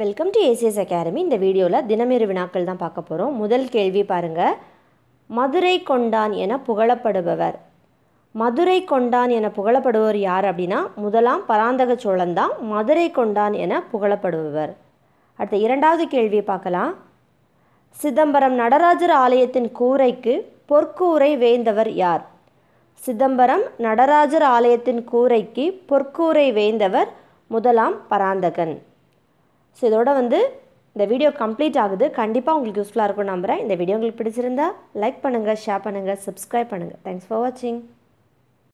welcome to ACS academy இந்த வீடியோவில் தினமிரு வினாக்கள் தான் பார்க்க போகிறோம் முதல் கேள்வி பாருங்கள் மதுரை கொண்டான் என புகழப்படுபவர் மதுரை கொண்டான் என புகழப்படுபவர் யார் அப்படின்னா முதலாம் பராந்தக சோழன் தான் மதுரை கொண்டான் என புகழப்படுபவர் அடுத்த இரண்டாவது கேள்வியை பார்க்கலாம் சிதம்பரம் நடராஜர் ஆலயத்தின் கூரைக்கு பொற்கூரை வேந்தவர் யார் சிதம்பரம் நடராஜர் ஆலயத்தின் கூரைக்கு பொற்கூரை வேந்தவர் முதலாம் பராந்தகன் ஸோ இதோட வந்து இந்த வீடியோ கம்ப்ளீட் ஆகுது கண்டிப்பாக உங்களுக்கு யூஸ்ஃபுல்லாக இருக்கும் நம்புகிறேன் இந்த வீடியோ உங்களுக்கு பிடிச்சிருந்தா லைக் பண்ணுங்கள் ஷேர் பண்ணுங்கள் சப்ஸ்கிரைப் பண்ணுங்கள் தேங்க்ஸ் ஃபார் வாட்சிங்